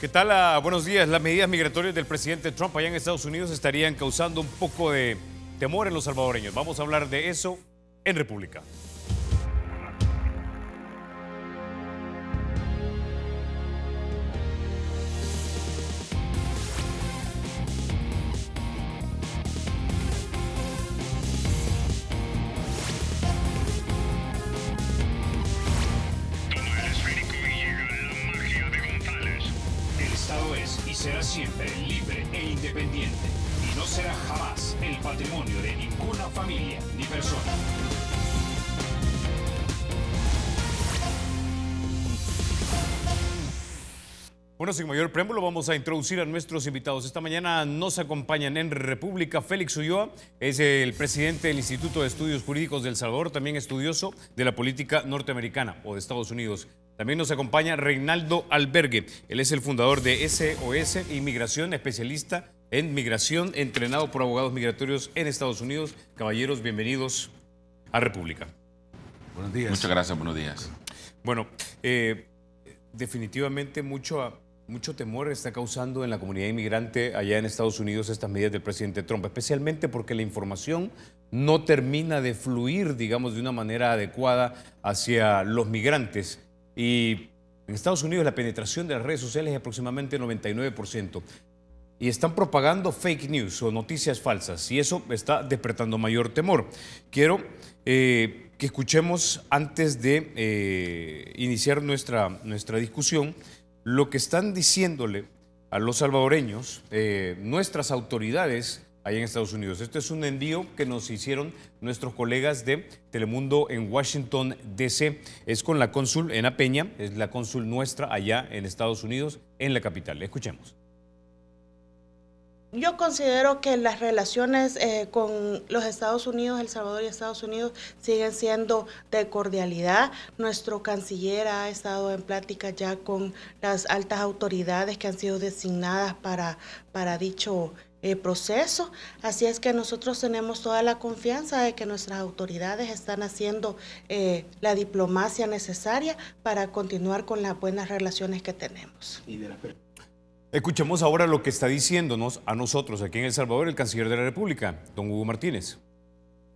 ¿Qué tal? Ah, buenos días. Las medidas migratorias del presidente Trump allá en Estados Unidos estarían causando un poco de temor en los salvadoreños. Vamos a hablar de eso en República. preámbulo vamos a introducir a nuestros invitados. Esta mañana nos acompañan en República Félix Ulloa, es el presidente del Instituto de Estudios Jurídicos del Salvador, también estudioso de la política norteamericana o de Estados Unidos. También nos acompaña Reinaldo Albergue, él es el fundador de SOS Inmigración, especialista en migración, entrenado por abogados migratorios en Estados Unidos. Caballeros, bienvenidos a República. Buenos días. Muchas gracias, buenos días. Bueno, eh, definitivamente mucho... A, mucho temor está causando en la comunidad inmigrante allá en Estados Unidos estas medidas del presidente Trump, especialmente porque la información no termina de fluir, digamos, de una manera adecuada hacia los migrantes. Y en Estados Unidos la penetración de las redes sociales es aproximadamente 99%. Y están propagando fake news o noticias falsas. Y eso está despertando mayor temor. Quiero eh, que escuchemos antes de eh, iniciar nuestra, nuestra discusión lo que están diciéndole a los salvadoreños eh, nuestras autoridades ahí en Estados Unidos. Este es un envío que nos hicieron nuestros colegas de Telemundo en Washington, D.C. Es con la cónsul en Peña, es la cónsul nuestra allá en Estados Unidos, en la capital. Escuchemos. Yo considero que las relaciones eh, con los Estados Unidos, El Salvador y Estados Unidos siguen siendo de cordialidad. Nuestro canciller ha estado en plática ya con las altas autoridades que han sido designadas para, para dicho eh, proceso. Así es que nosotros tenemos toda la confianza de que nuestras autoridades están haciendo eh, la diplomacia necesaria para continuar con las buenas relaciones que tenemos. Y de la Escuchemos ahora lo que está diciéndonos a nosotros aquí en El Salvador el canciller de la República, don Hugo Martínez.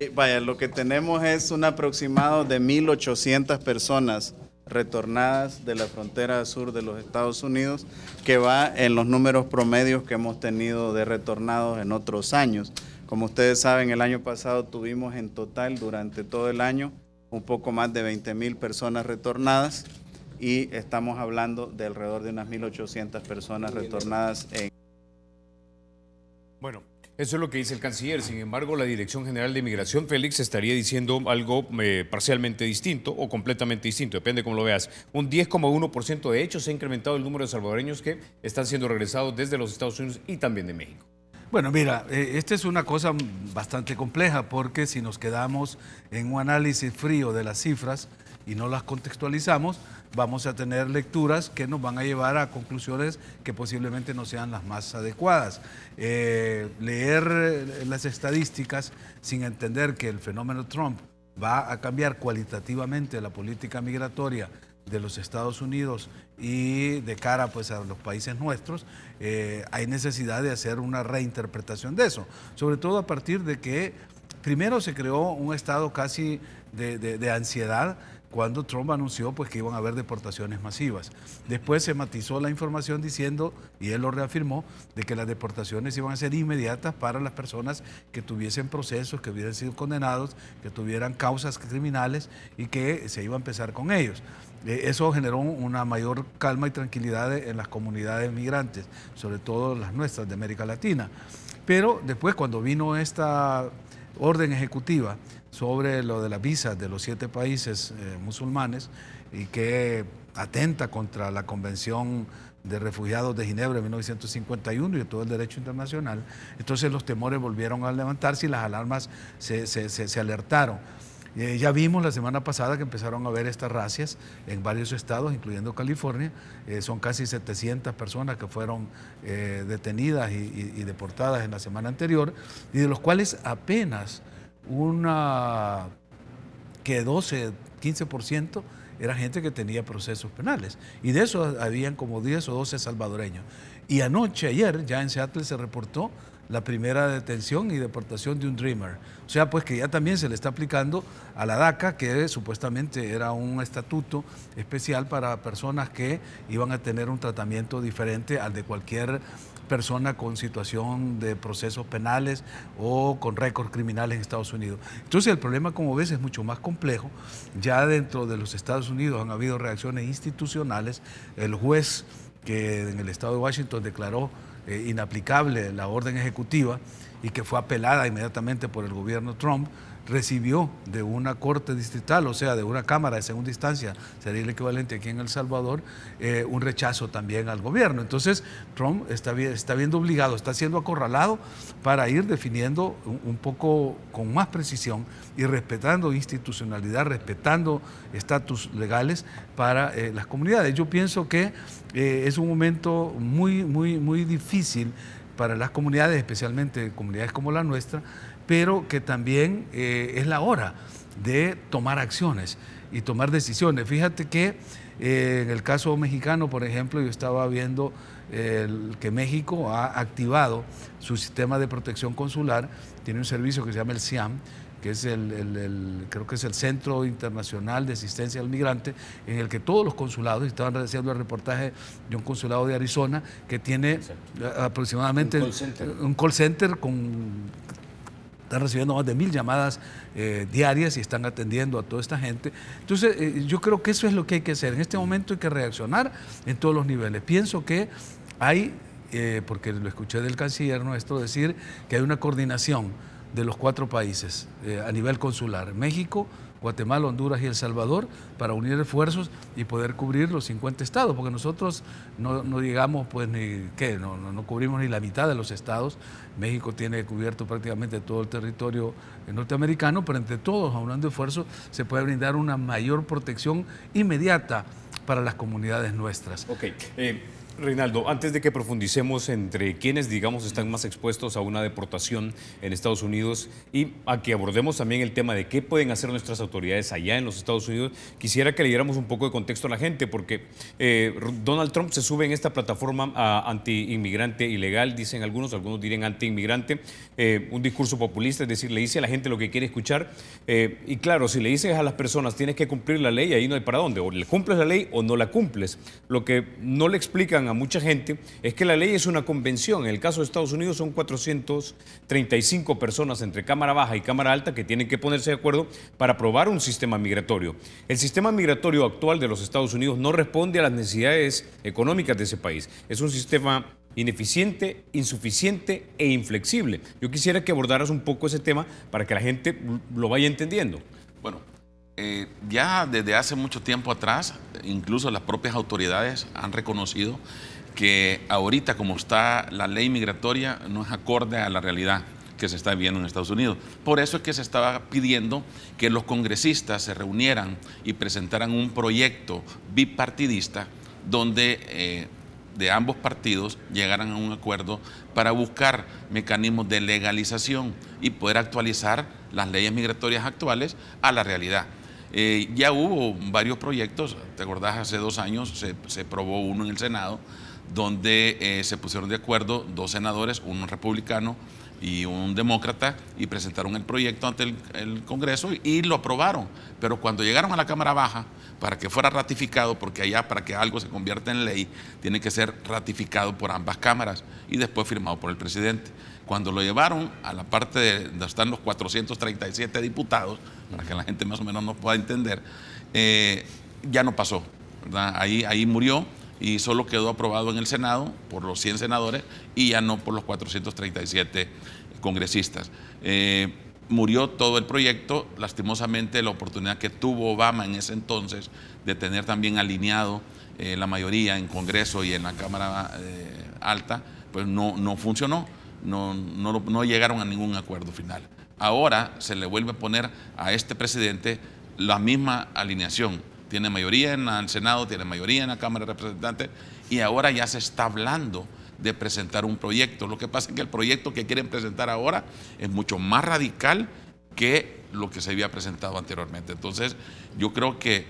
Eh, vaya, lo que tenemos es un aproximado de 1.800 personas retornadas de la frontera sur de los Estados Unidos, que va en los números promedios que hemos tenido de retornados en otros años. Como ustedes saben, el año pasado tuvimos en total durante todo el año un poco más de 20.000 personas retornadas y estamos hablando de alrededor de unas 1.800 personas retornadas en... Bueno, eso es lo que dice el canciller. Sin embargo, la Dirección General de Inmigración, Félix, estaría diciendo algo eh, parcialmente distinto o completamente distinto, depende cómo lo veas. Un 10,1% de hecho se ha incrementado el número de salvadoreños que están siendo regresados desde los Estados Unidos y también de México. Bueno, mira, eh, esta es una cosa bastante compleja porque si nos quedamos en un análisis frío de las cifras y no las contextualizamos, vamos a tener lecturas que nos van a llevar a conclusiones que posiblemente no sean las más adecuadas. Eh, leer eh, las estadísticas sin entender que el fenómeno Trump va a cambiar cualitativamente la política migratoria de los Estados Unidos y de cara pues a los países nuestros, eh, hay necesidad de hacer una reinterpretación de eso, sobre todo a partir de que primero se creó un estado casi de, de ansiedad cuando Trump anunció pues, que iban a haber deportaciones masivas. Después se matizó la información diciendo, y él lo reafirmó, de que las deportaciones iban a ser inmediatas para las personas que tuviesen procesos, que hubieran sido condenados, que tuvieran causas criminales y que se iba a empezar con ellos. E, eso generó una mayor calma y tranquilidad en las comunidades migrantes, sobre todo las nuestras de América Latina. Pero después, cuando vino esta orden ejecutiva sobre lo de la visa de los siete países eh, musulmanes y que atenta contra la Convención de Refugiados de Ginebra de 1951 y todo el derecho internacional. Entonces los temores volvieron a levantarse y las alarmas se, alertaron. Eh, ya vimos la semana pasada que empezaron a haber estas racias en varios estados, incluyendo California. Eh, son casi 700 personas que fueron detenidas y, deportadas en la semana anterior, y de los cuales apenas una que 12, 15% era gente que tenía procesos penales. Y de eso habían como 10 o 12 salvadoreños. Y anoche, ayer, ya en Seattle se reportó la primera detención y deportación de un Dreamer. O sea, pues que ya también se le está aplicando a la DACA, que supuestamente era un estatuto especial para personas que iban a tener un tratamiento diferente al de cualquier persona con situación de procesos penales o con récords criminales en Estados Unidos. Entonces el problema, como ves, es mucho más complejo. Ya dentro de los Estados Unidos han habido reacciones institucionales. El juez que en el estado de Washington declaró eh, inaplicable la orden ejecutiva y que fue apelada inmediatamente por el gobierno Trump, recibió de una corte distrital, o sea, de una Cámara de segunda instancia, sería el equivalente aquí en El Salvador, eh, un rechazo también al gobierno. Entonces, Trump está, está viendo obligado, está siendo acorralado para ir definiendo un, poco con más precisión y respetando institucionalidad, respetando estatus legales para eh, las comunidades. Yo pienso que eh, es un momento muy, muy, muy difícil para las comunidades, especialmente comunidades como la nuestra, pero que también eh, es la hora de tomar acciones y tomar decisiones. Fíjate que eh, en el caso mexicano, por ejemplo, yo estaba viendo eh, que México ha activado su sistema de protección consular, tiene un servicio que se llama el CIAM, que es el, creo que es el Centro Internacional de Asistencia al Migrante, en el que todos los consulados, estaban haciendo el reportaje de un consulado de Arizona que tiene aproximadamente un call center con están recibiendo más de mil llamadas eh, diarias y están atendiendo a toda esta gente. Entonces, eh, yo creo que eso es lo que hay que hacer. En este momento hay que reaccionar en todos los niveles. Pienso que hay, eh, porque lo escuché del canciller nuestro decir, que hay una coordinación de los cuatro países a nivel consular. México, Guatemala, Honduras y El Salvador, para unir esfuerzos y poder cubrir los 50 estados, porque nosotros no, no digamos, pues, ni qué, no, cubrimos ni la mitad de los estados. México tiene cubierto prácticamente todo el territorio norteamericano, pero entre todos, aunando esfuerzos, se puede brindar una mayor protección inmediata para las comunidades nuestras. Ok. Eh, Reinaldo, antes de que profundicemos entre quienes, digamos, están más expuestos a una deportación en Estados Unidos y a que abordemos también el tema de qué pueden hacer nuestras autoridades allá en los Estados Unidos, quisiera que le diéramos un poco de contexto a la gente, porque eh, Donald Trump se sube en esta plataforma ah, anti-inmigrante ilegal, dicen algunos, algunos dirían anti-inmigrante, eh, un discurso populista, es decir, le dice a la gente lo que quiere escuchar. Eh, y claro, si le dices a las personas tienes que cumplir la ley, ahí no hay para dónde, o le cumples la ley o no la cumples. Lo que no le explican a mucha gente es que la ley es una convención. En el caso de Estados Unidos son 435 personas entre Cámara Baja y Cámara Alta que tienen que ponerse de acuerdo para aprobar un sistema migratorio. El sistema migratorio actual de los Estados Unidos no responde a las necesidades económicas de ese país. Es un sistema ineficiente, insuficiente e inflexible. Yo quisiera que abordaras un poco ese tema para que la gente lo vaya entendiendo. Bueno, eh, ya desde hace mucho tiempo atrás, incluso las propias autoridades han reconocido que ahorita como está la ley migratoria no es acorde a la realidad que se está viviendo en Estados Unidos. Por eso es que se estaba pidiendo que los congresistas se reunieran y presentaran un proyecto bipartidista donde eh, de ambos partidos llegaran a un acuerdo para buscar mecanismos de legalización y poder actualizar las leyes migratorias actuales a la realidad. Eh, ya hubo varios proyectos, te acordás, hace dos años se, probó uno en el Senado, donde eh, se pusieron de acuerdo dos senadores, uno republicano, y un demócrata y presentaron el proyecto ante el, Congreso y lo aprobaron. Pero cuando llegaron a la Cámara Baja para que fuera ratificado, porque allá para que algo se convierta en ley, tiene que ser ratificado por ambas cámaras y después firmado por el presidente. Cuando lo llevaron a la parte de donde están los 437 diputados, para que la gente más o menos nos pueda entender, eh, ya no pasó. Ahí, ahí murió y solo quedó aprobado en el Senado por los 100 senadores y ya no por los 437 congresistas. Eh, murió todo el proyecto, lastimosamente la oportunidad que tuvo Obama en ese entonces de tener también alineado eh, la mayoría en Congreso y en la Cámara eh, Alta, pues no, no funcionó, no, no llegaron a ningún acuerdo final. Ahora se le vuelve a poner a este presidente la misma alineación, tiene mayoría en el Senado, tiene mayoría en la Cámara de Representantes y ahora ya se está hablando de presentar un proyecto. Lo que pasa es que el proyecto que quieren presentar ahora es mucho más radical que lo que se había presentado anteriormente. Entonces, yo creo que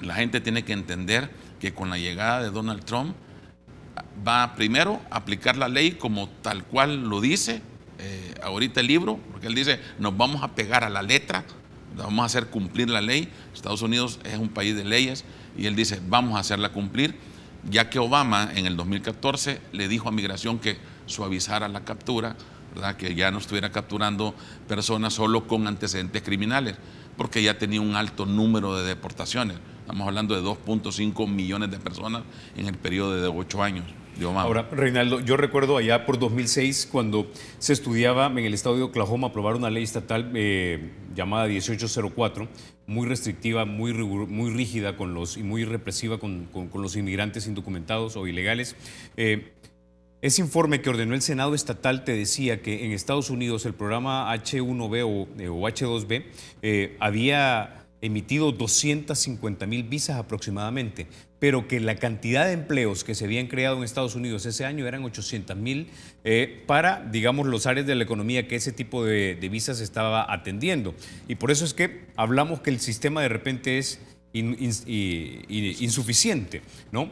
la gente tiene que entender que con la llegada de Donald Trump va primero a aplicar la ley como tal cual lo dice eh, ahorita el libro, porque él dice, nos vamos a pegar a la letra vamos a hacer cumplir la ley. Estados Unidos es un país de leyes y él dice, vamos a hacerla cumplir, ya que Obama en el 2014 le dijo a Migración que suavizara la captura, ¿verdad? que ya no estuviera capturando personas solo con antecedentes criminales, porque ya tenía un alto número de deportaciones. Estamos hablando de 2.5 millones de personas en el periodo de 8 años. Ahora, Reinaldo, yo recuerdo allá por 2006 cuando se estudiaba en el estado de Oklahoma aprobar una ley estatal eh, llamada 1804, muy restrictiva, muy, muy rígida con los, y muy represiva con, los inmigrantes indocumentados o ilegales. Eh, ese informe que ordenó el Senado estatal te decía que en Estados Unidos el programa H1B o, eh, o H2B había emitido 250 mil visas aproximadamente pero que la cantidad de empleos que se habían creado en Estados Unidos ese año eran 800 mil eh, para, digamos, los áreas de la economía que ese tipo de, visas estaba atendiendo. Y por eso es que hablamos que el sistema de repente es insuficiente, ¿no?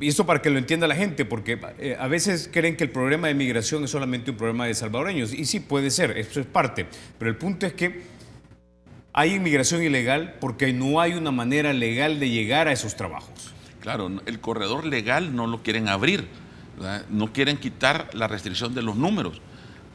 Y esto para que lo entienda la gente, porque eh, a veces creen que el problema de migración es solamente un problema de salvadoreños. Y sí, puede ser, eso es parte. Pero el punto es que hay inmigración ilegal porque no hay una manera legal de llegar a esos trabajos. Claro, el corredor legal no lo quieren abrir, no quieren quitar la restricción de los números,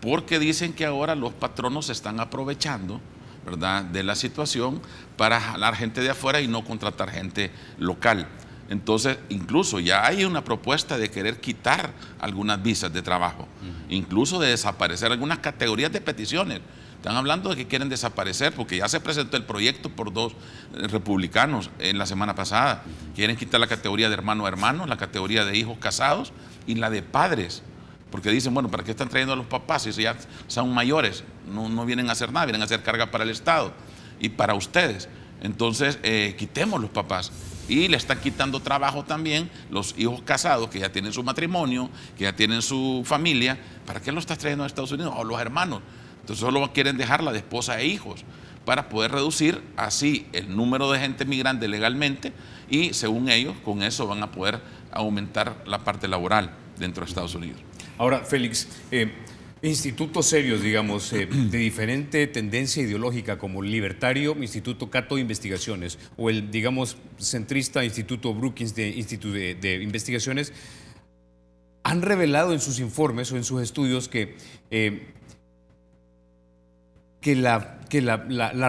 porque dicen que ahora los patronos se están aprovechando ¿verdad? de la situación para jalar gente de afuera y no contratar gente local. Entonces, incluso ya hay una propuesta de querer quitar algunas visas de trabajo, incluso de desaparecer algunas categorías de peticiones están hablando de que quieren desaparecer porque ya se presentó el proyecto por dos eh, republicanos en la semana pasada. Quieren quitar la categoría de hermano a hermano, la categoría de hijos casados y la de padres. Porque dicen, bueno, ¿para qué están trayendo a los papás si ya son mayores? No, vienen a hacer nada, vienen a hacer carga para el Estado y para ustedes. Entonces, eh, quitemos los papás. Y le están quitando trabajo también los hijos casados que ya tienen su matrimonio, que ya tienen su familia. ¿Para qué los estás trayendo a Estados Unidos? O los hermanos. Entonces solo quieren dejarla de esposa e hijos para poder reducir así el número de gente migrante legalmente y según ellos con eso van a poder aumentar la parte laboral dentro de Estados Unidos. Ahora, Félix, eh, institutos serios, digamos, eh, de diferente tendencia ideológica como el libertario Instituto Cato de Investigaciones o el, digamos, centrista Instituto Brookings de, Instituto de, Investigaciones, han revelado en sus informes o en sus estudios que eh, que la, que la,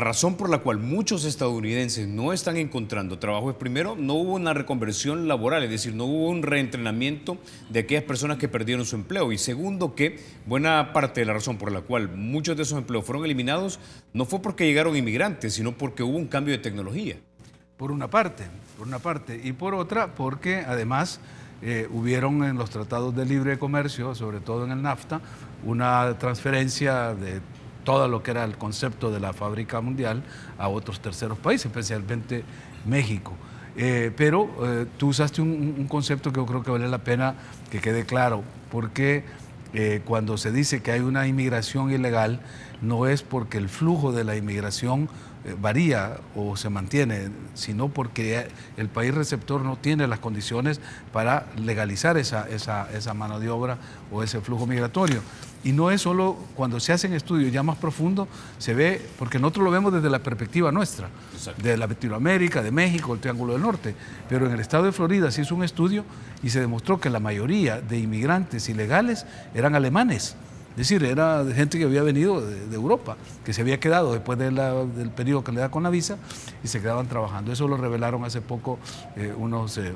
razón por la cual muchos estadounidenses no están encontrando trabajo es primero, no hubo una reconversión laboral, es decir, no hubo un reentrenamiento de aquellas personas que perdieron su empleo. Y segundo, que buena parte de la razón por la cual muchos de esos empleos fueron eliminados no fue porque llegaron inmigrantes, sino porque hubo un cambio de tecnología. Por una parte, por una parte. Y por otra, porque además... Eh, hubieron en los tratados de libre comercio, sobre todo en el NAFTA, una transferencia de todo lo que era el concepto de la fábrica mundial a otros terceros países, especialmente México. Eh, pero eh, tú usaste un, concepto que yo creo que vale la pena que quede claro, porque eh, cuando se dice que hay una inmigración ilegal, no es porque el flujo de la inmigración eh, varía o se mantiene, sino porque el país receptor no tiene las condiciones para legalizar esa, esa, esa mano de obra o ese flujo migratorio. Y no es solo cuando se hacen estudios ya más profundos, se ve, porque nosotros lo vemos desde la perspectiva nuestra, de Latinoamérica, de México, el Triángulo del Norte, pero en el estado de Florida se hizo un estudio y se demostró que la mayoría de inmigrantes ilegales eran alemanes. Es decir, era gente que había venido de, Europa, que se había quedado después del periodo que le da con la visa y se quedaban trabajando. Eso lo revelaron hace poco eh, unos... Eh,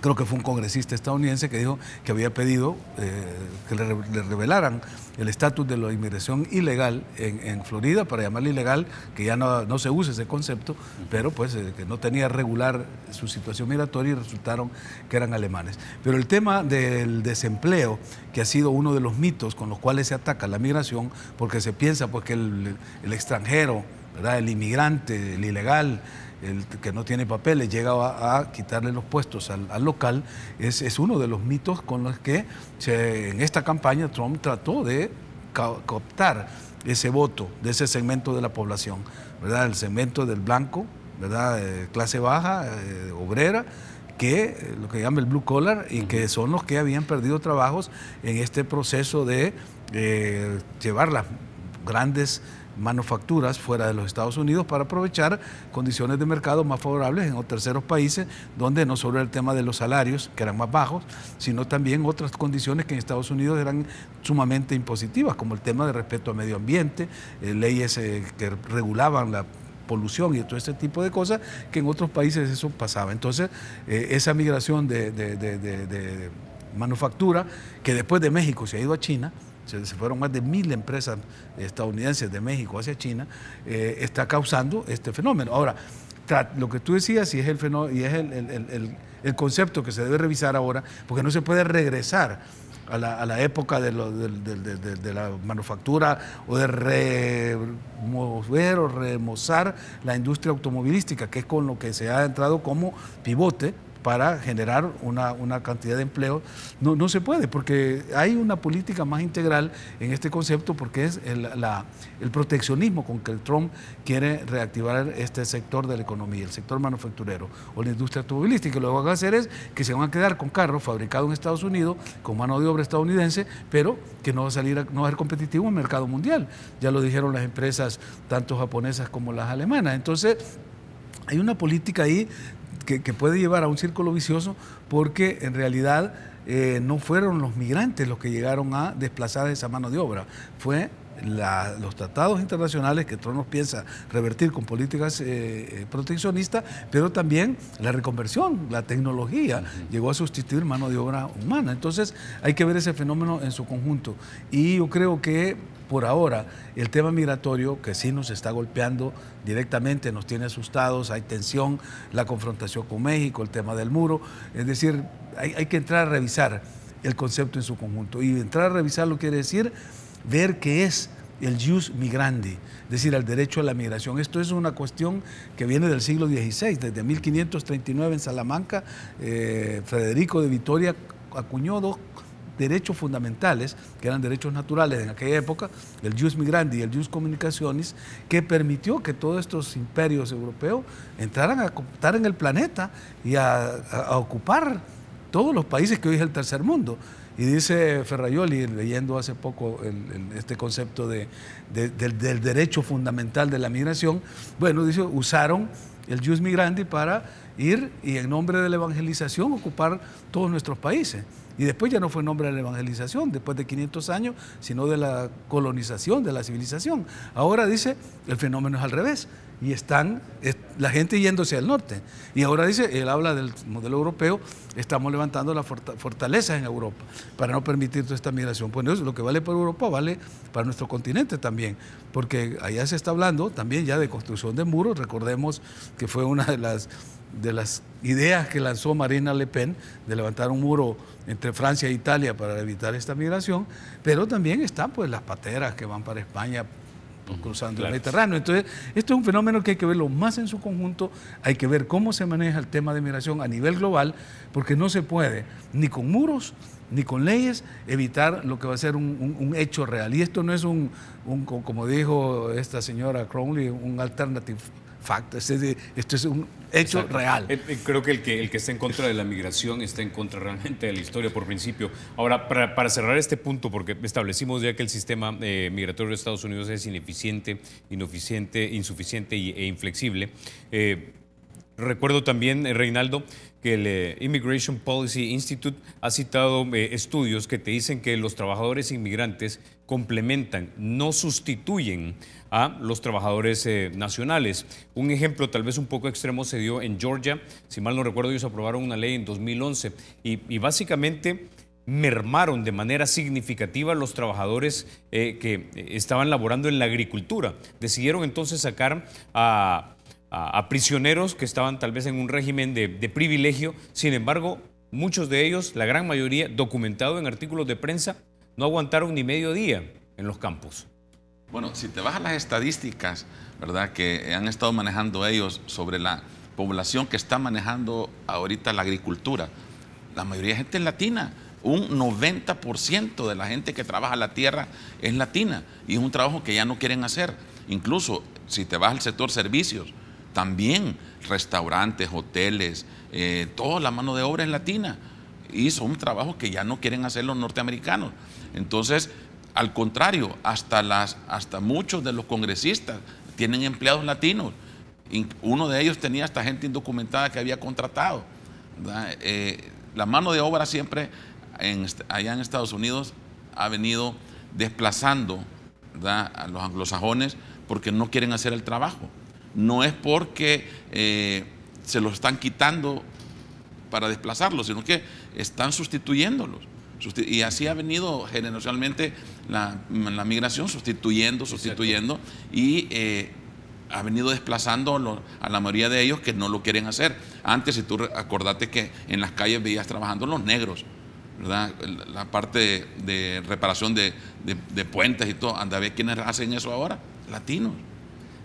creo que fue un congresista estadounidense que dijo que había pedido eh, que le, revelaran el estatus de la inmigración ilegal en, Florida, para llamarle ilegal, que ya no, se usa ese concepto, pero pues eh, que no tenía regular su situación migratoria y resultaron que eran alemanes. Pero el tema del desempleo, que ha sido uno de los mitos con los cuales se ataca la migración, porque se piensa pues, que el, extranjero, ¿verdad? el inmigrante, el ilegal, el que no tiene papeles llega a, quitarle los puestos al, local, es, es, uno de los mitos con los que en esta campaña Trump trató de captar ese voto de ese segmento de la población, ¿verdad? El segmento del blanco, ¿verdad? Eh, clase baja, eh, obrera, que eh, lo que llaman el blue collar y que son los que habían perdido trabajos en este proceso de llevar las grandes manufacturas fuera de los Estados Unidos para aprovechar condiciones de mercado más favorables en los terceros países, donde no solo el tema de los salarios, que eran más bajos, sino también otras condiciones que en Estados Unidos eran sumamente impositivas, como el tema de respeto al medio ambiente, eh, leyes eh, que regulaban la polución y todo este tipo de cosas que en otros países eso pasaba. Entonces, eh, esa migración de manufactura que después de México se ha ido a China, se, fueron más de mil empresas estadounidenses de México hacia China, eh, está causando este fenómeno. Ahora, lo que tú decías y es, el, fenómeno, y es el, concepto que se debe revisar ahora, porque no se puede regresar a la, época de, de, la manufactura o de remover o remozar la industria automovilística, que es con lo que se ha entrado como pivote para generar una, cantidad de empleo, no, no, se puede, porque hay una política más integral en este concepto, porque es el, proteccionismo con que Trump quiere reactivar este sector de la economía, el sector manufacturero o la industria automovilística. Lo que van a hacer es que se van a quedar con carros fabricados en Estados Unidos, con mano de obra estadounidense, pero que no va a salir, no va a ser competitivo en el mercado mundial. Ya lo dijeron las empresas, tanto japonesas como las alemanas. Entonces, hay una política ahí que, puede llevar a un círculo vicioso porque en realidad eh, no fueron los migrantes los que llegaron a desplazar esa mano de obra, fue los tratados internacionales que Tronos piensa revertir con políticas eh, eh, proteccionistas, pero también la reconversión, la tecnología llegó a sustituir mano de obra humana. Entonces hay que ver ese fenómeno en su conjunto. Y yo creo que por ahora el tema migratorio que sí nos está golpeando directamente, nos tiene asustados, hay tensión, la confrontación con México, el tema del muro, es decir, hay, que entrar a revisar el concepto en su conjunto. Y entrar a revisar lo quiere decir ver qué es el jus migrandi, es decir, el derecho a la migración. Esto es una cuestión que viene del siglo XVI, desde 1539 en Salamanca, eh, Federico de Vitoria acuñó dos derechos fundamentales, que eran derechos naturales en aquella época, el jus migrandi y el jus Comunicaciones, que permitió que todos estos imperios europeos entraran a estar en el planeta y a, ocupar todos los países que hoy es el tercer mundo. Y dice Ferrayoli, leyendo hace poco este concepto del, del, derecho fundamental de la migración, bueno, dice, usaron el jus migrandi para ir y en nombre de la evangelización ocupar todos nuestros países. Y después ya no fue nombre de la evangelización, después de 500 años, sino de la colonización, de la civilización. Ahora dice, el fenómeno es al revés. Y están la gente yéndose al norte. Y ahora dice, él habla del modelo europeo, estamos levantando las fortalezas en Europa para no permitir toda esta migración. Bueno, eso, lo que vale para Europa vale para nuestro continente también, porque allá se está hablando también ya de construcción de muros. Recordemos que fue una de las de las ideas que lanzó Marina Le Pen de levantar un muro entre Francia e Italia para evitar esta migración, pero también están pues las pateras que van para España cruzando el Mediterráneo. Entonces, esto es un fenómeno que hay que verlo más en su conjunto, hay que ver cómo se maneja el tema de migración a nivel global, porque no se puede ni con muros ni con leyes evitar lo que va a ser un, un, hecho real. Y esto no es un, un como dijo esta señora Crowley, un alternative Facto, este, es un hecho real. Eh, eh, creo que el, que el está en contra de la migración está en contra realmente de la historia por principio. Ahora, para, cerrar este punto, porque establecimos ya que el sistema eh, migratorio de Estados Unidos es ineficiente, ineficiente insuficiente e inflexible. recuerdo también, Reinaldo, que el Immigration Policy Institute ha citado estudios que te dicen que los trabajadores inmigrantes complementan, no sustituyen a los trabajadores eh, nacionales. Un ejemplo tal vez un poco extremo se dio en Georgia. Si mal no recuerdo, ellos aprobaron una ley en 2011 y, básicamente mermaron de manera significativa los trabajadores eh, que estaban laborando en la agricultura. Decidieron entonces sacar a, prisioneros que estaban tal vez en un régimen de, de privilegio, sin embargo, muchos de ellos, la gran mayoría, documentado en artículos de prensa, no aguantaron ni medio día en los campos. Bueno, si te vas a las estadísticas, ¿verdad? Que han estado manejando ellos sobre la población que está manejando ahorita la agricultura, la mayoría de gente es latina. Un 90% de la gente que trabaja la tierra es latina y es un trabajo que ya no quieren hacer. Incluso si te vas al sector servicios, también restaurantes, hoteles, eh, toda la mano de obra es latina y son trabajos trabajo que ya no quieren hacer los norteamericanos. Entonces, al contrario, hasta, las, hasta muchos de los congresistas tienen empleados latinos. Uno de ellos tenía hasta gente indocumentada que había contratado. Eh, la mano de obra siempre allá en Estados Unidos ha venido desplazando a los anglosajones porque no quieren hacer el trabajo. No es porque eh, se los están quitando para desplazarlos, sino que están sustituyéndolos. Y así ha venido generacionalmente la, migración, sustituyendo, sustituyendo, y eh, ha venido desplazando a la mayoría de ellos que no lo quieren hacer. Antes, si tú acordate que en las calles veías trabajando los negros, ¿verdad? La parte de, reparación de, puentes y todo, anda a ver quiénes hacen eso ahora, latinos.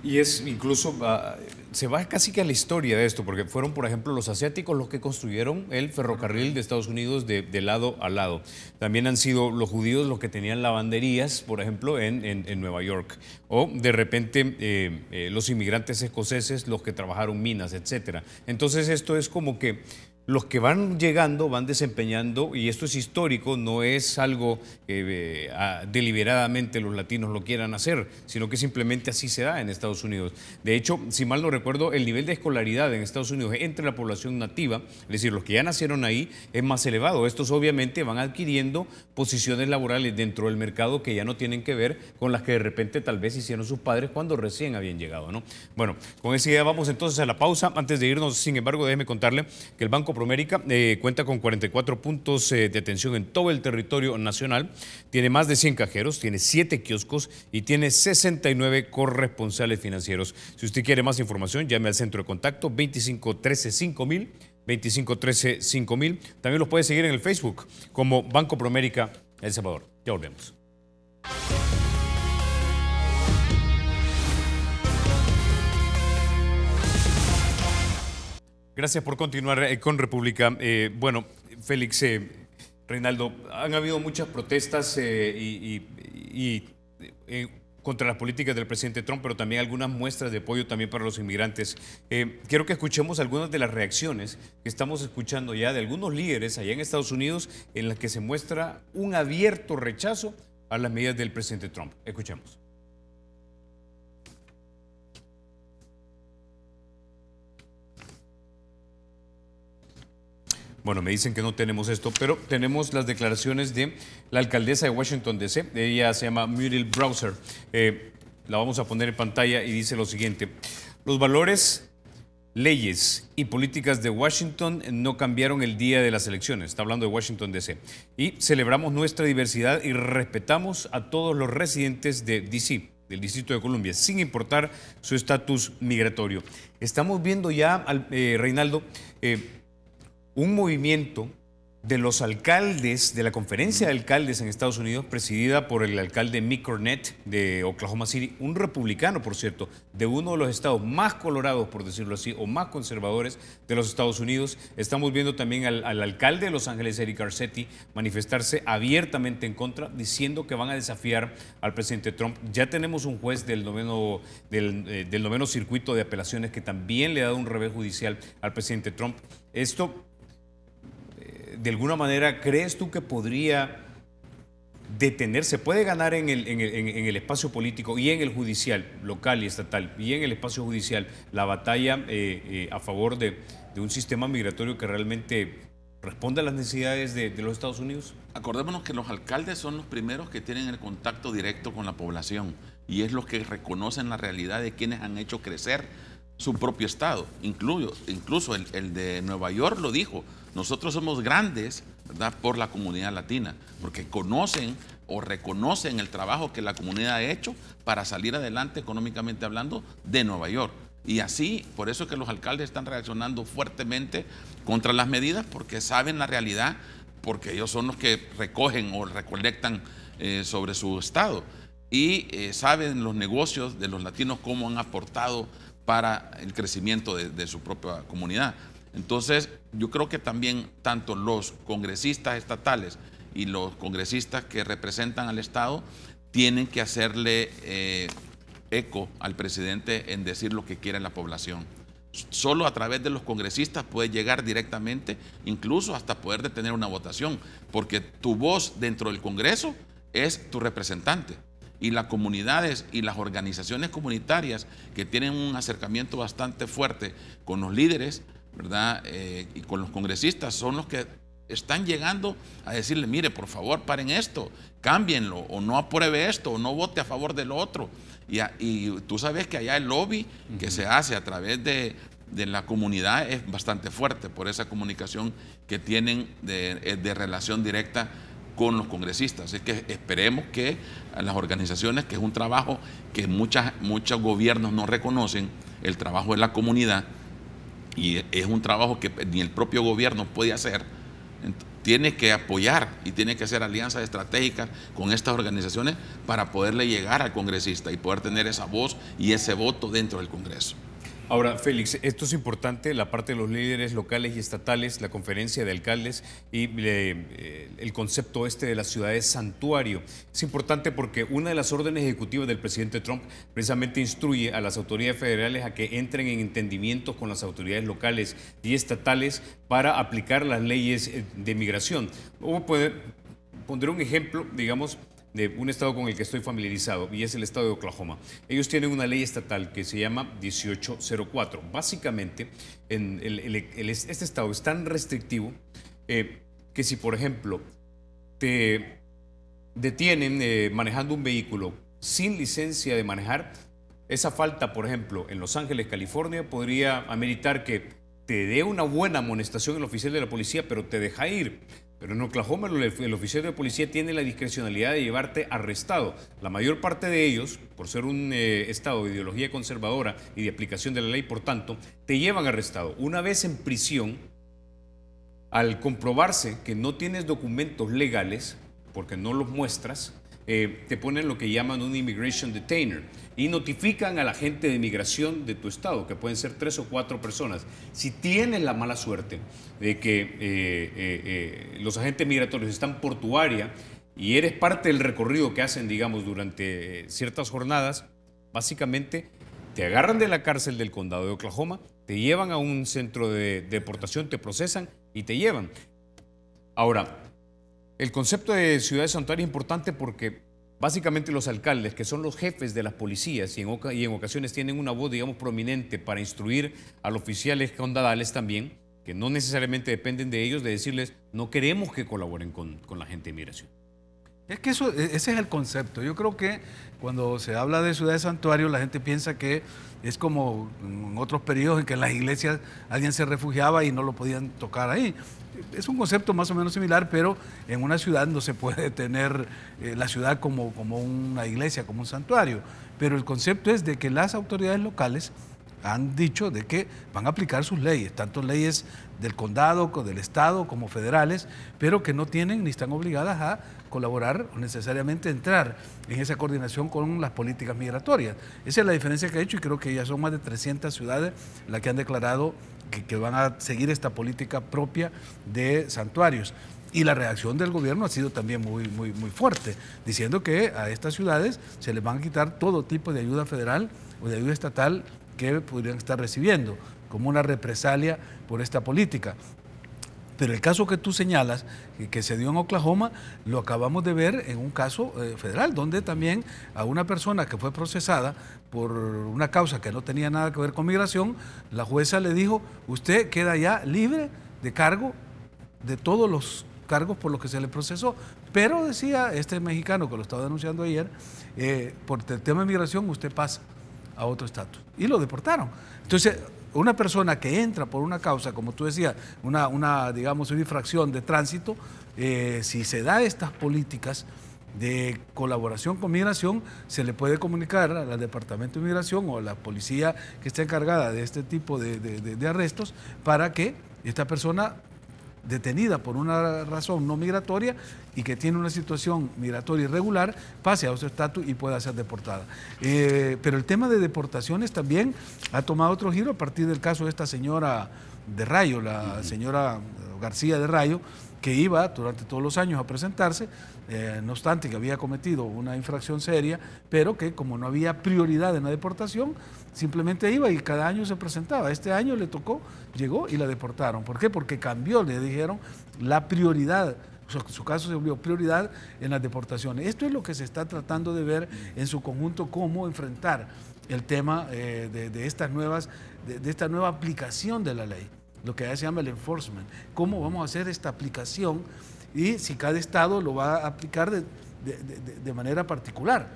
Y es incluso... Ah, se va casi que a la historia de esto, porque fueron, por ejemplo, los asiáticos los que construyeron el ferrocarril de Estados Unidos de, lado a lado. También han sido los judíos los que tenían lavanderías, por ejemplo, en, Nueva York. O de repente eh, eh, los inmigrantes escoceses los que trabajaron minas, etc. Entonces esto es como que los que van llegando van desempeñando, y esto es histórico, no es algo que eh, ah, deliberadamente los latinos lo quieran hacer, sino que simplemente así se da en Estados Unidos. De hecho, si mal no recuerdo, el nivel de escolaridad en Estados Unidos entre la población nativa, es decir, los que ya nacieron ahí, es más elevado. Estos obviamente van adquiriendo posiciones laborales dentro del mercado que ya no tienen que ver con las que de repente tal vez hicieron sus padres cuando recién habían llegado. ¿no? Bueno, con esa idea vamos entonces a la pausa. Antes de irnos, sin embargo, déjeme contarle que el Banco Promérica eh, cuenta con 44 puntos eh, de atención en todo el territorio nacional, tiene más de 100 cajeros, tiene 7 kioscos y tiene 69 corresponsales financieros. Si usted quiere más información, llame al centro de contacto 2513 5000, 13 5000. También los puede seguir en el Facebook como Banco Promérica El Salvador. Ya volvemos. Gracias por continuar eh, con República. Eh, bueno, Félix, eh, Reynaldo, han habido muchas protestas y, contra las políticas del presidente Trump, pero también algunas muestras de apoyo también para los inmigrantes. quiero que escuchemos algunas de las reacciones que estamos escuchando ya de algunos líderes allá en Estados Unidos en las que se muestra un abierto rechazo a las medidas del presidente Trump. Escuchemos. Bueno, me dicen que no tenemos esto, pero tenemos las declaraciones de la alcaldesa de Washington, D.C. Ella se llama Muriel Browser. Eh, la vamos a poner en pantalla y dice lo siguiente. Los valores, leyes y políticas de Washington no cambiaron el día de las elecciones. Está hablando de Washington, D.C. Y celebramos nuestra diversidad y respetamos a todos los residentes de D.C del Distrito de Columbia, sin importar su estatus migratorio. Estamos viendo ya, al eh, Reinaldo, eh, un movimiento de los alcaldes de la conferencia de alcaldes en Estados Unidos, presidida por el alcalde Mick Cornett de Oklahoma City, un republicano, por cierto, de uno de los estados más colorados, por decirlo así, o más conservadores de los Estados Unidos. Estamos viendo también al, alcalde de Los Ángeles, Eric Garcetti, manifestarse abiertamente en contra, diciendo que van a desafiar al presidente Trump. Ya tenemos un juez del noveno, del, eh, del noveno circuito de apelaciones que también le ha dado un revés judicial al presidente Trump. Esto de alguna manera, ¿crees tú que podría detenerse? ¿Puede ganar en el, espacio político y en el judicial, local y estatal, y en el espacio judicial, la batalla eh, eh, a favor de, un sistema migratorio que realmente responda a las necesidades de, de los Estados Unidos? Acordémonos que los alcaldes son los primeros que tienen el contacto directo con la población y es los que reconocen la realidad de quienes han hecho crecer su propio Estado. incluso el, de Nueva York lo dijo. Nosotros somos grandes, ¿verdad?, por la comunidad latina, porque conocen o reconocen el trabajo que la comunidad ha hecho para salir adelante económicamente hablando de Nueva York. Y así, por eso que los alcaldes están reaccionando fuertemente contra las medidas, porque saben la realidad, porque ellos son los que recogen o recolectan eh, sobre su Estado. Y eh, saben los negocios de los latinos cómo han aportado para el crecimiento de, su propia comunidad. Entonces, yo creo que también tanto los congresistas estatales y los congresistas que representan al Estado tienen que hacerle eh, eco al presidente en decir lo que quiere la población. Solo a través de los congresistas puede llegar directamente, incluso hasta poder detener una votación, porque tu voz dentro del Congreso es tu representante y las comunidades y las organizaciones comunitarias que tienen un acercamiento bastante fuerte con los líderes, ¿verdad? Eh, y con los congresistas son los que están llegando a decirle, mire, por favor, paren esto, cámbienlo, o no apruebe esto, o no vote a favor del otro. Y, tú sabes que allá el lobby que se hace a través de, la comunidad es bastante fuerte por esa comunicación que tienen de, de relación directa con los congresistas. Así que esperemos que las organizaciones, que es un trabajo que muchas, muchos gobiernos no reconocen, el trabajo de la comunidad, y es un trabajo que ni el propio gobierno puede hacer, tiene que apoyar y tiene que hacer alianzas estratégicas con estas organizaciones para poderle llegar al congresista y poder tener esa voz y ese voto dentro del Congreso. Ahora, Félix, esto es importante, la parte de los líderes locales y estatales, la conferencia de alcaldes y eh, eh, el concepto este de las ciudades santuario. Es importante porque una de las órdenes ejecutivas del presidente Trump precisamente instruye a las autoridades federales a que entren en entendimientos con las autoridades locales y estatales para aplicar las leyes eh, de migración. O puede, pondré un ejemplo, digamos, de un estado con el que estoy familiarizado y es el estado de Oklahoma. Ellos tienen una ley estatal que se llama 1804. Básicamente, este estado es tan restrictivo eh, que si, por ejemplo, te detienen eh, manejando un vehículo sin licencia de manejar, esa falta, por ejemplo, en Los Ángeles, California, podría ameritar que te dé una buena amonestación el oficial de la policía, pero te deja ir. Pero en Oklahoma el oficial de policía tiene la discrecionalidad de llevarte arrestado. La mayor parte de ellos, por ser un eh, estado de ideología conservadora y de aplicación de la ley, por tanto, te llevan arrestado. Una vez en prisión, al comprobarse que no tienes documentos legales, porque no los muestras, eh, te ponen lo que llaman un immigration detainer y notifican a la gente de migración de tu estado, que pueden ser tres o cuatro personas. Si tienes la mala suerte de que eh, eh, los agentes migratorios están por tu área y eres parte del recorrido que hacen, digamos, durante ciertas jornadas, básicamente te agarran de la cárcel del condado de Oklahoma, te llevan a un centro de deportación, te procesan y te llevan. Ahora, el concepto de ciudad de santuario es importante porque básicamente los alcaldes, que son los jefes de las policías y en, ocasiones tienen una voz, digamos, prominente para instruir a los oficiales condadales también, que no necesariamente dependen de ellos, de decirles, no queremos que colaboren con, con la gente de inmigración. Es que eso, e-, ese es el concepto. Yo creo que cuando se habla de ciudad de santuario, la gente piensa que es como en otros periodos en que en las iglesias alguien se refugiaba y no lo podían tocar ahí. Es un concepto más o menos similar, pero en una ciudad no se puede tener eh, la ciudad como, como una iglesia, como un santuario. Pero el concepto es de que las autoridades locales han dicho de que van a aplicar sus leyes, tanto leyes del condado, del estado, como federales, pero que no tienen ni están obligadas a colaborar o necesariamente entrar en esa coordinación con las políticas migratorias. Esa es la diferencia que ha hecho y creo que ya son más de 300 ciudades las que han declarado que, van a seguir esta política propia de santuarios. Y la reacción del gobierno ha sido también muy, muy, muy fuerte, diciendo que a estas ciudades se les van a quitar todo tipo de ayuda federal o de ayuda estatal que podrían estar recibiendo como una represalia por esta política. Pero el caso que tú señalas, que se dio en Oklahoma, lo acabamos de ver en un caso eh, federal, donde también a una persona que fue procesada por una causa que no tenía nada que ver con migración, la jueza le dijo, usted queda ya libre de cargo de todos los cargos por los que se le procesó. Pero decía este mexicano que lo estaba denunciando ayer, eh, por el tema de migración usted pasa a otro estatus. Y lo deportaron. Entonces, una persona que entra por una causa, como tú decías, una, una digamos, una infracción de tránsito, eh, si se da estas políticas de colaboración con migración, se le puede comunicar al Departamento de Migración o a la policía que está encargada de este tipo de arrestos para que esta persona detenida por una razón no migratoria y que tiene una situación migratoria irregular, pase a otro estatus y pueda ser deportada. Eh, pero el tema de deportaciones también ha tomado otro giro a partir del caso de esta señora de Rayo, la señora García de Rayo, que iba durante todos los años a presentarse, eh, no obstante que había cometido una infracción seria, pero que como no había prioridad en la deportación, simplemente iba y cada año se presentaba. Este año le tocó, llegó y la deportaron. ¿Por qué? Porque cambió, le dijeron, la prioridad su, caso se volvió prioridad en las deportaciones. Esto es lo que se está tratando de ver en su conjunto, cómo enfrentar el tema eh, de, estas nuevas, de, esta nueva aplicación de la ley, lo que se llama el enforcement. ¿Cómo vamos a hacer esta aplicación y si cada estado lo va a aplicar de, manera particular.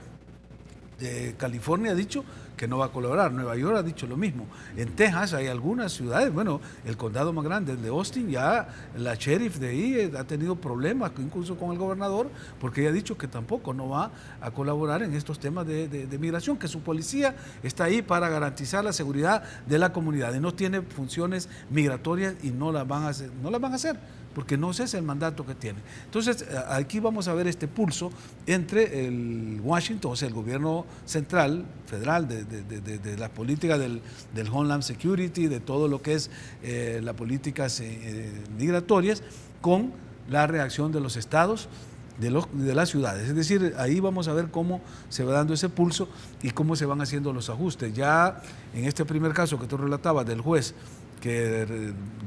California ha dicho que no va a colaborar, Nueva York ha dicho lo mismo. En Texas hay algunas ciudades, bueno, el condado más grande, el de Austin, ya la sheriff de ahí eh, ha tenido problemas incluso con el gobernador porque ella ha dicho que tampoco no va a colaborar en estos temas de, migración, que su policía está ahí para garantizar la seguridad de la comunidad y no tiene funciones migratorias y no las van a hacer. No las van a hacer porque no ese es el mandato que tiene. Entonces, eh, aquí vamos a ver este pulso entre el Washington, o sea, el gobierno central, federal, de, de, de, la política del, Homeland Security, de todo lo que es eh, las políticas eh, migratorias, con la reacción de los estados. De, los, de, las ciudades. Es decir, ahí vamos a ver cómo se va dando ese pulso y cómo se van haciendo los ajustes. Ya en este primer caso que tú relatabas del juez que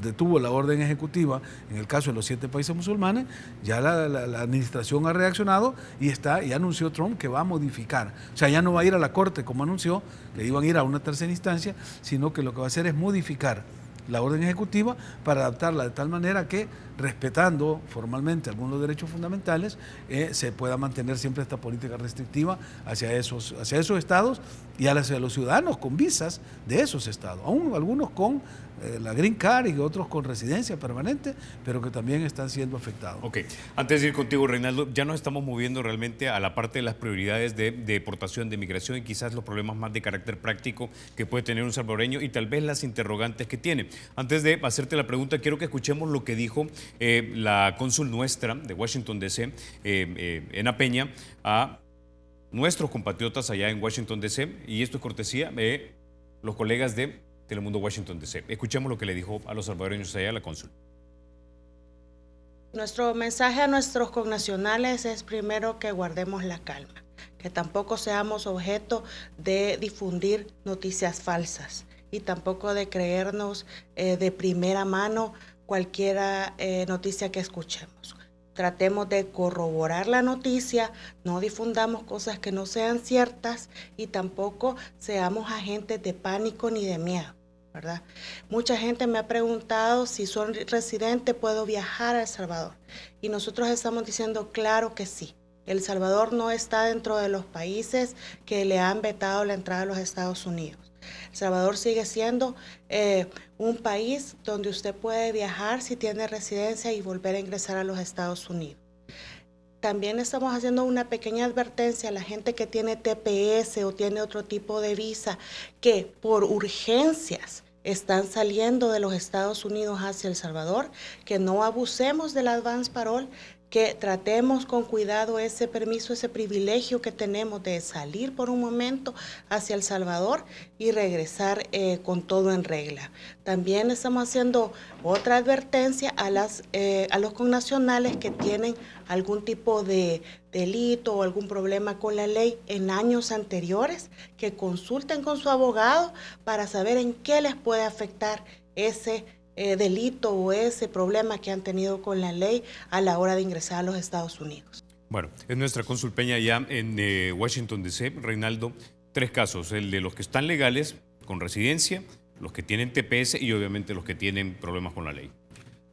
detuvo la orden ejecutiva, en el caso de los siete países musulmanes, ya la, administración ha reaccionado y está y anunció Trump que va a modificar. O sea, ya no va a ir a la corte como anunció, le iban a ir a una tercera instancia, sino que lo que va a hacer es modificar la orden ejecutiva para adaptarla de tal manera que respetando formalmente algunos derechos fundamentales, eh, se pueda mantener siempre esta política restrictiva hacia esos, hacia esos estados y hacia los ciudadanos con visas de esos estados, aún algunos con eh, la green card y otros con residencia permanente, pero que también están siendo afectados. Ok, antes de ir contigo, Reinaldo, ya nos estamos moviendo realmente a la parte de las prioridades de, deportación, de migración y quizás los problemas más de carácter práctico que puede tener un salvadoreño y tal vez las interrogantes que tiene. Antes de hacerte la pregunta, quiero que escuchemos lo que dijo eh, la cónsul nuestra de Washington, D.C., eh, eh, Ena Peña, a nuestros compatriotas allá en Washington, D.C., y esto es cortesía de los colegas de Telemundo Washington, D.C. Escuchemos lo que le dijo a los salvadoreños allá la cónsul. Nuestro mensaje a nuestros connacionales es primero que guardemos la calma, que tampoco seamos objeto de difundir noticias falsas y tampoco de creernos eh, de primera mano cualquiera eh, noticia que escuchemos. Tratemos de corroborar la noticia, no difundamos cosas que no sean ciertas y tampoco seamos agentes de pánico ni de miedo, ¿verdad? Mucha gente me ha preguntado si soy residente, ¿puedo viajar a El Salvador? Y nosotros estamos diciendo, claro que sí. El Salvador no está dentro de los países que le han vetado la entrada a los Estados Unidos. El Salvador sigue siendo eh, un país donde usted puede viajar si tiene residencia y volver a ingresar a los Estados Unidos. También estamos haciendo una pequeña advertencia a la gente que tiene TPS o tiene otro tipo de visa, que por urgencias están saliendo de los Estados Unidos hacia El Salvador, que no abusemos del advance Parole, que tratemos con cuidado ese permiso, ese privilegio que tenemos de salir por un momento hacia El Salvador y regresar eh, con todo en regla. También estamos haciendo otra advertencia a, las, eh, a los connacionales que tienen algún tipo de delito o algún problema con la ley en años anteriores, que consulten con su abogado para saber en qué les puede afectar ese eh, delito o ese problema que han tenido con la ley a la hora de ingresar a los Estados Unidos. Bueno, es nuestra consulpeña ya en eh, Washington DC, Reinaldo, tres casos, el de los que están legales con residencia, los que tienen TPS y obviamente los que tienen problemas con la ley.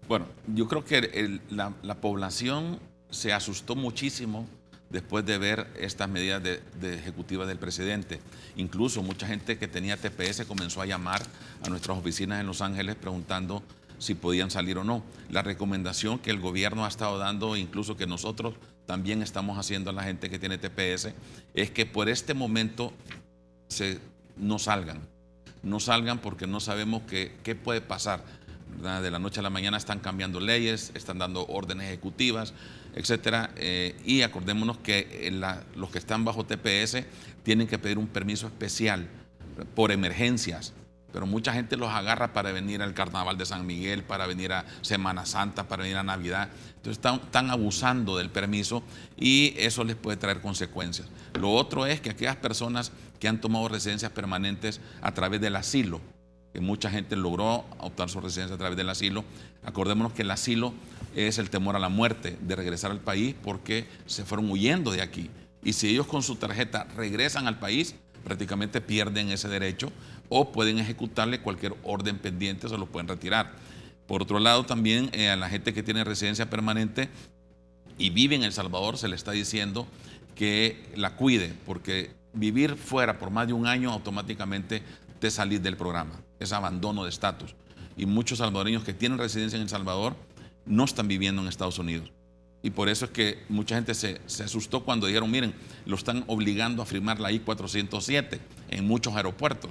Bueno, yo creo que la, la población se asustó muchísimo después de ver estas medidas de, ejecutivas del presidente. Incluso mucha gente que tenía TPS comenzó a llamar a nuestras oficinas en Los Ángeles preguntando si podían salir o no. La recomendación que el gobierno ha estado dando, incluso que nosotros también estamos haciendo a la gente que tiene TPS, es que por este momento no salgan. No salgan porque no sabemos qué puede pasar. De la noche a la mañana están cambiando leyes, están dando órdenes ejecutivas, etcétera. Eh, y acordémonos que eh, los que están bajo TPS tienen que pedir un permiso especial por emergencias. Pero mucha gente los agarra para venir al Carnaval de San Miguel, para venir a Semana Santa, para venir a Navidad. Entonces están, están abusando del permiso y eso les puede traer consecuencias. Lo otro es que aquellas personas que han tomado residencias permanentes a través del asilo, que mucha gente logró optar su residencia a través del asilo. Acordémonos que el asilo es el temor a la muerte, de regresar al país porque se fueron huyendo de aquí. Y si ellos con su tarjeta regresan al país, prácticamente pierden ese derecho o pueden ejecutarle cualquier orden pendiente, se lo pueden retirar. Por otro lado, también eh, a la gente que tiene residencia permanente y vive en El Salvador se le está diciendo que la cuide, porque vivir fuera por más de un año automáticamente te salís del programa es abandono de estatus. Y muchos salvadoreños que tienen residencia en El Salvador no están viviendo en Estados Unidos. Y por eso es que mucha gente se, asustó cuando dijeron, miren, lo están obligando a firmar la I-407 en muchos aeropuertos.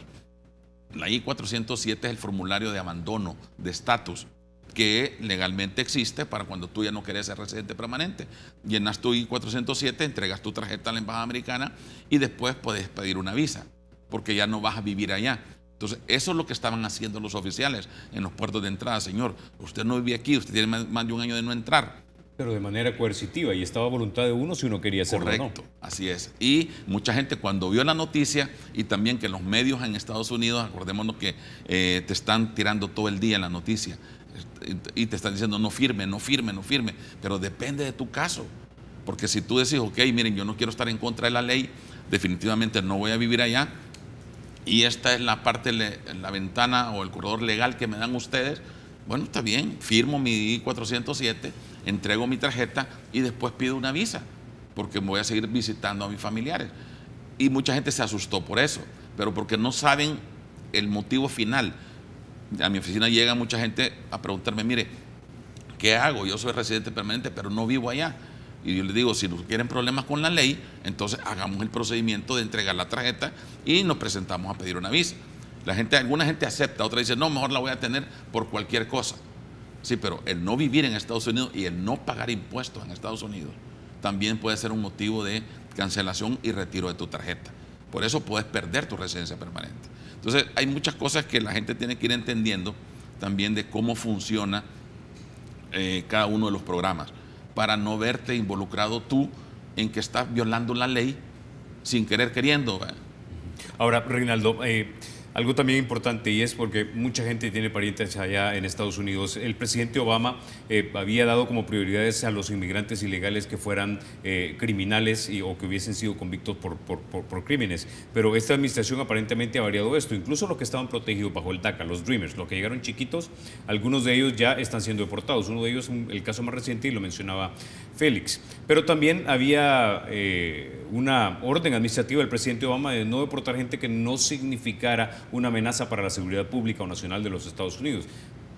La I-407 es el formulario de abandono de estatus que legalmente existe para cuando tú ya no querés ser residente permanente. Llenas tu I-407, entregas tu tarjeta a la Embajada Americana y después puedes pedir una visa, porque ya no vas a vivir allá. Entonces, eso es lo que estaban haciendo los oficiales en los puertos de entrada. Señor, usted no vivía aquí, usted tiene más de un año de no entrar. Pero de manera coercitiva y estaba voluntad de uno si uno quería hacerlo. Correcto, así es. Y mucha gente cuando vio la noticia y también que los medios en Estados Unidos, acordémonos que eh, te están tirando todo el día la noticia y te están diciendo no firme, no firme, no firme, pero depende de tu caso. Porque si tú decís, ok, miren, yo no quiero estar en contra de la ley, definitivamente no voy a vivir allá, y esta es la parte, la ventana o el corredor legal que me dan ustedes, bueno, está bien, firmo mi i 407, entrego mi tarjeta y después pido una visa, porque voy a seguir visitando a mis familiares. Y mucha gente se asustó por eso, pero porque no saben el motivo final. A mi oficina llega mucha gente a preguntarme, mire, ¿qué hago? Yo soy residente permanente, pero no vivo allá. Y yo les digo, si no quieren problemas con la ley, entonces hagamos el procedimiento de entregar la tarjeta y nos presentamos a pedir una visa. La gente, alguna gente acepta, otra dice, no, mejor la voy a tener por cualquier cosa. Sí, pero el no vivir en Estados Unidos y el no pagar impuestos en Estados Unidos también puede ser un motivo de cancelación y retiro de tu tarjeta. Por eso puedes perder tu residencia permanente. Entonces, hay muchas cosas que la gente tiene que ir entendiendo también de cómo funciona eh, cada uno de los programas para no verte involucrado tú en que estás violando la ley sin querer queriendo. Ahora, Reinaldo, eh, algo también importante y es porque mucha gente tiene parientes allá en Estados Unidos. El presidente Obama eh, había dado como prioridades a los inmigrantes ilegales que fueran eh, criminales o que hubiesen sido convictos por, crímenes. Pero esta administración aparentemente ha variado esto. Incluso los que estaban protegidos bajo el DACA, los Dreamers, los que llegaron chiquitos, algunos de ellos ya están siendo deportados. Uno de ellos, el caso más reciente, y lo mencionaba Félix. Pero también había eh, una orden administrativa del presidente Obama de no deportar gente que no significara una amenaza para la seguridad pública o nacional de los Estados Unidos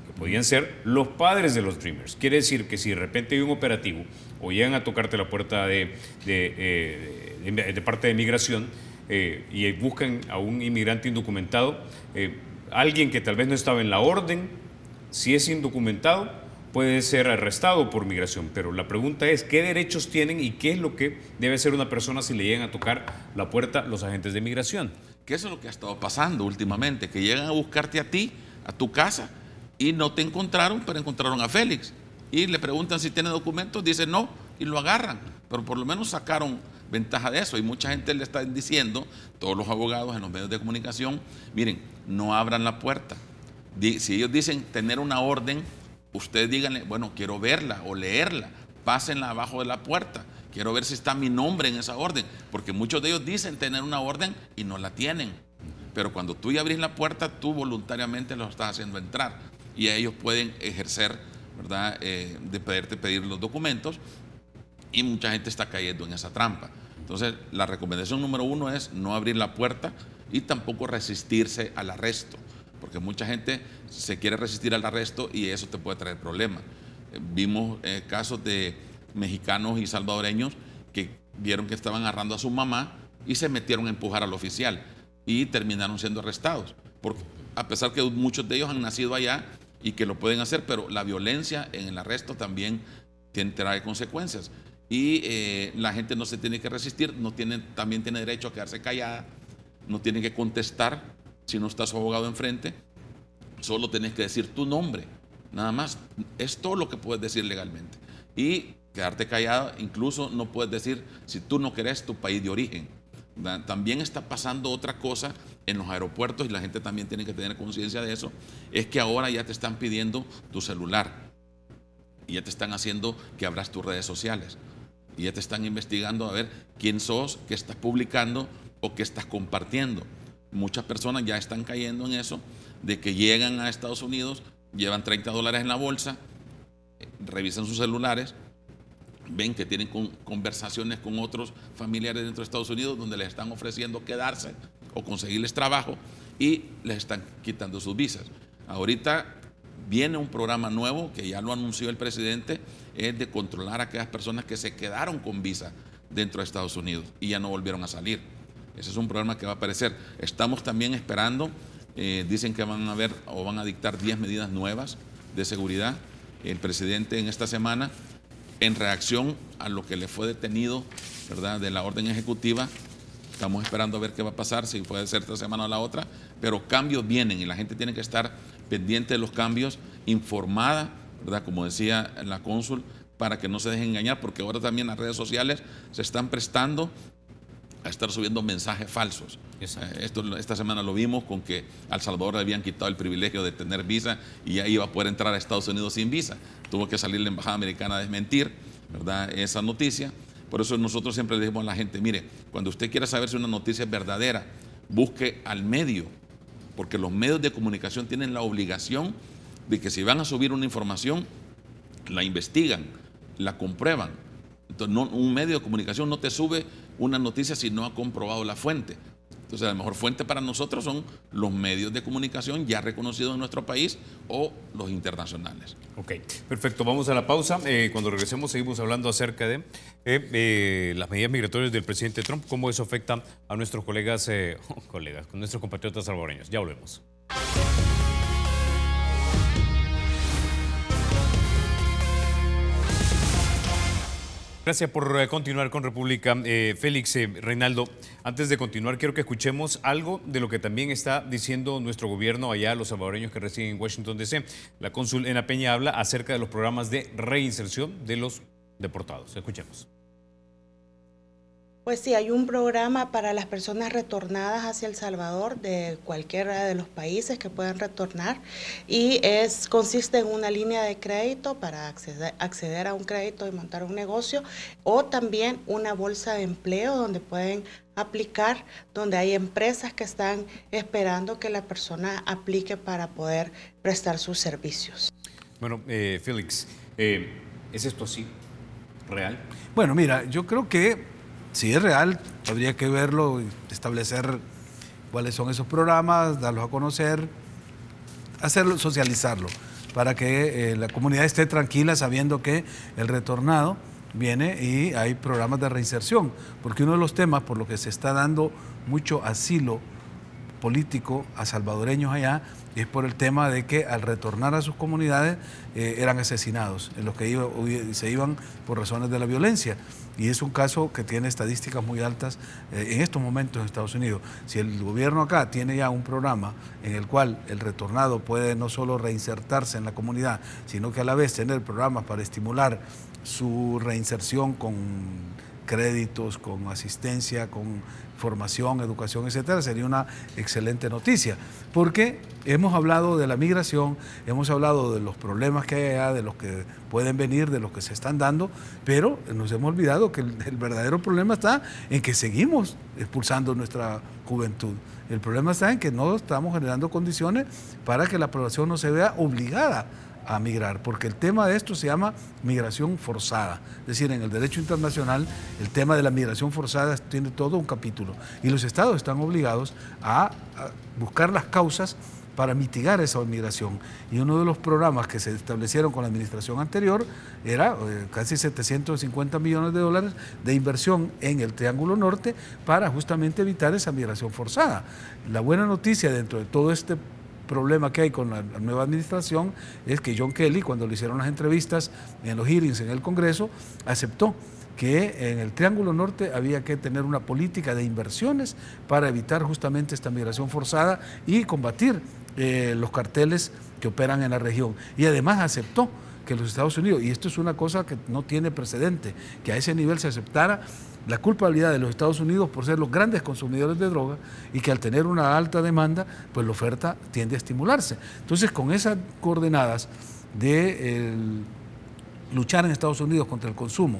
que podían ser los padres de los Dreamers. Quiere decir que si de repente hay un operativo o llegan a tocarte la puerta de, de, eh, parte de migración eh, y buscan a un inmigrante indocumentado, eh, alguien que tal vez no estaba en la orden, si es indocumentado, puede ser arrestado por migración. Pero la pregunta es, ¿qué derechos tienen y qué es lo que debe hacer una persona si le llegan a tocar la puerta los agentes de migración? Que eso es lo que ha estado pasando últimamente, que llegan a buscarte a ti, a tu casa, y no te encontraron, pero encontraron a Félix. Y le preguntan si tiene documentos, dice no, y lo agarran. Pero por lo menos sacaron ventaja de eso. Y mucha gente le está diciendo, todos los abogados en los medios de comunicación, miren, no abran la puerta. Si ellos dicen tener una orden, ustedes díganle, bueno, quiero verla o leerla, pásenla abajo de la puerta. Quiero ver si está mi nombre en esa orden, porque muchos de ellos dicen tener una orden y no la tienen. Pero cuando tú ya abrís la puerta, tú voluntariamente los estás haciendo entrar y ellos pueden ejercer, ¿verdad?, eh, de pedirte pedir los documentos y mucha gente está cayendo en esa trampa. Entonces, la recomendación número uno es no abrir la puerta y tampoco resistirse al arresto, porque mucha gente se quiere resistir al arresto y eso te puede traer problemas. Eh, vimos eh, casos de mexicanos y salvadoreños que vieron que estaban agarrando a su mamá y se metieron a empujar al oficial y terminaron siendo arrestados. Porque, a pesar que muchos de ellos han nacido allá y que lo pueden hacer, pero la violencia en el arresto también trae consecuencias. Y eh, la gente no se tiene que resistir, no tiene, también tiene derecho a quedarse callada, no tiene que contestar si no está su abogado enfrente, solo tenés que decir tu nombre, nada más. Es todo lo que puedes decir legalmente. Y Quedarte callado, incluso no puedes decir si tú no querés tu país de origen. También está pasando otra cosa en los aeropuertos y la gente también tiene que tener conciencia de eso, es que ahora ya te están pidiendo tu celular y ya te están haciendo que abras tus redes sociales y ya te están investigando a ver quién sos, qué estás publicando o qué estás compartiendo. Muchas personas ya están cayendo en eso de que llegan a Estados Unidos, llevan 30 dólares en la bolsa, revisan sus celulares, ven que tienen conversaciones con otros familiares dentro de Estados Unidos donde les están ofreciendo quedarse o conseguirles trabajo y les están quitando sus visas. Ahorita viene un programa nuevo que ya lo anunció el presidente, es de controlar a aquellas personas que se quedaron con visa dentro de Estados Unidos y ya no volvieron a salir. Ese es un programa que va a aparecer. Estamos también esperando, eh, dicen que van a haber o van a dictar 10 medidas nuevas de seguridad. El presidente en esta semana en reacción a lo que le fue detenido, ¿verdad? De la orden ejecutiva. Estamos esperando a ver qué va a pasar, si puede ser esta semana o la otra, pero cambios vienen y la gente tiene que estar pendiente de los cambios, informada, ¿verdad? Como decía la cónsul, para que no se deje engañar, porque ahora también las redes sociales se están prestando a estar subiendo mensajes falsos. Eh, esta semana lo vimos con que al Salvador le habían quitado el privilegio de tener visa y ya iba a poder entrar a Estados Unidos sin visa. Tuvo que salir la Embajada Americana a desmentir ¿verdad? esa noticia. Por eso nosotros siempre le decimos a la gente, mire, cuando usted quiera saber si una noticia es verdadera, busque al medio, porque los medios de comunicación tienen la obligación de que si van a subir una información, la investigan, la comprueban un medio de comunicación no te sube una noticia si no ha comprobado la fuente. Entonces, la mejor fuente para nosotros son los medios de comunicación ya reconocidos en nuestro país o los internacionales. Ok, perfecto. Vamos a la pausa. Eh, cuando regresemos, seguimos hablando acerca de eh, eh, las medidas migratorias del presidente Trump, cómo eso afecta a nuestros colegas, colegas, con nuestros compatriotas salvadoreños. Ya volvemos. Gracias por eh, continuar con República. Eh, Félix, eh, Reinaldo, antes de continuar, quiero que escuchemos algo de lo que también está diciendo nuestro gobierno allá, los salvadoreños que residen en Washington, D.C. La cónsul la Peña habla acerca de los programas de reinserción de los deportados. Escuchemos. Pues sí, hay un programa para las personas retornadas hacia El Salvador de cualquiera de los países que puedan retornar y es consiste en una línea de crédito para acceder, acceder a un crédito y montar un negocio o también una bolsa de empleo donde pueden aplicar, donde hay empresas que están esperando que la persona aplique para poder prestar sus servicios. Bueno, eh, Félix, eh, ¿es esto así? ¿Real? Bueno, mira, yo creo que Sí, es real, habría que verlo, establecer cuáles son esos programas, darlos a conocer, hacerlo, socializarlo, para que eh, la comunidad esté tranquila sabiendo que el retornado viene y hay programas de reinserción, porque uno de los temas por los que se está dando mucho asilo político a salvadoreños allá es por el tema de que al retornar a sus comunidades eh, eran asesinados, en los que se iban por razones de la violencia. Y es un caso que tiene estadísticas muy altas eh, en estos momentos en Estados Unidos. Si el gobierno acá tiene ya un programa en el cual el retornado puede no solo reinsertarse en la comunidad, sino que a la vez tener programas para estimular su reinserción con créditos, con asistencia, con formación, educación, etcétera, sería una excelente noticia. Porque hemos hablado de la migración, hemos hablado de los problemas que hay allá, de los que pueden venir, de los que se están dando, pero nos hemos olvidado que el, el verdadero problema está en que seguimos expulsando nuestra juventud. El problema está en que no estamos generando condiciones para que la población no se vea obligada a migrar, porque el tema de esto se llama migración forzada. Es decir, en el derecho internacional el tema de la migración forzada tiene todo un capítulo y los estados están obligados a, buscar las causas para mitigar esa migración. Y uno de los programas que se establecieron con la administración anterior era eh, casi 750 millones de dólares de inversión en el Triángulo Norte para justamente evitar esa migración forzada. La buena noticia dentro de todo este problema que hay con la, nueva administración es que John Kelly, cuando le hicieron las entrevistas en los hearings en el Congreso, aceptó que en el Triángulo Norte había que tener una política de inversiones para evitar justamente esta migración forzada y combatir eh, los carteles que operan en la región. Y además aceptó que los Estados Unidos, y esto es una cosa que no tiene precedente, que a ese nivel se aceptara la culpabilidad de los Estados Unidos por ser los grandes consumidores de droga y que al tener una alta demanda, pues la oferta tiende a estimularse. Entonces, con esas coordenadas de luchar en Estados Unidos contra el consumo,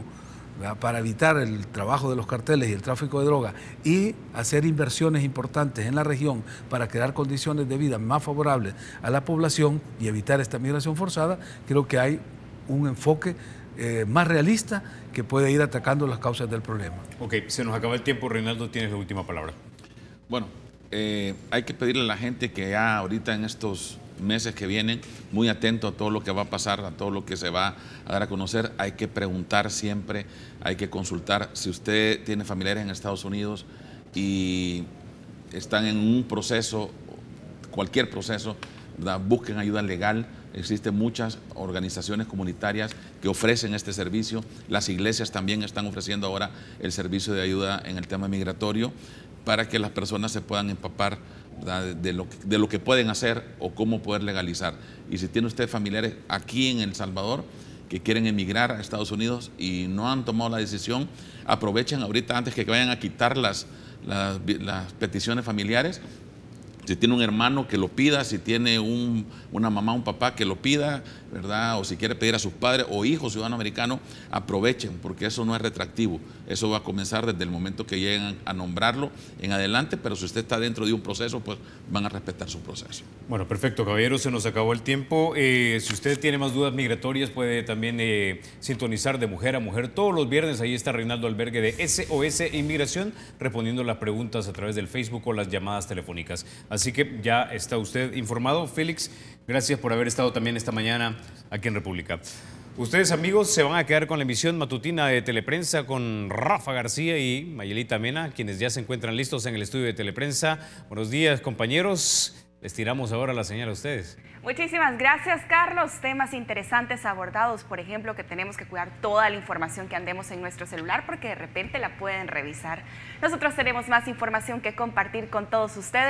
para evitar el trabajo de los carteles y el tráfico de droga y hacer inversiones importantes en la región para crear condiciones de vida más favorables a la población y evitar esta migración forzada, creo que hay un enfoque eh, más realista que puede ir atacando las causas del problema. Ok, se nos acaba el tiempo. Reinaldo, tienes la última palabra. Bueno, eh, hay que pedirle a la gente que ya ahorita en estos meses que vienen, muy atento a todo lo que va a pasar, a todo lo que se va a dar a conocer. Hay que preguntar siempre, hay que consultar. Si usted tiene familiares en Estados Unidos y están en un proceso, cualquier proceso, busquen ayuda legal. Existen muchas organizaciones comunitarias que ofrecen este servicio. Las iglesias también están ofreciendo ahora el servicio de ayuda en el tema migratorio para que las personas se puedan empapar de lo, que pueden hacer o cómo poder legalizar. Y si tiene usted familiares aquí en El Salvador que quieren emigrar a Estados Unidos y no han tomado la decisión, aprovechen ahorita antes que vayan a quitar las, peticiones familiares si tiene un hermano que lo pida, si tiene una mamá, un papá que lo pida, ¿verdad? O si quiere pedir a sus padres o hijos ciudadanos americanos, aprovechen, porque eso no es retractivo. Eso va a comenzar desde el momento que lleguen a nombrarlo en adelante, pero si usted está dentro de un proceso, pues van a respetar su proceso. Bueno, perfecto, caballero, se nos acabó el tiempo. Eh, si usted tiene más dudas migratorias, puede también eh, sintonizar de mujer a mujer todos los viernes. Ahí está Reinaldo Albergue de SOS Inmigración, respondiendo las preguntas a través del Facebook o las llamadas telefónicas. Así que ya está usted informado. Félix, Gracias por haber estado también esta mañana aquí en República. Ustedes, amigos, se van a quedar con la emisión matutina de Teleprensa con Rafa García y Mayelita Mena, quienes ya se encuentran listos en el estudio de Teleprensa. Buenos días, compañeros. Les tiramos ahora la señal a ustedes. Muchísimas gracias, Carlos. Temas interesantes abordados, por ejemplo, que tenemos que cuidar toda la información que andemos en nuestro celular porque de repente la pueden revisar. Nosotros tenemos más información que compartir con todos ustedes.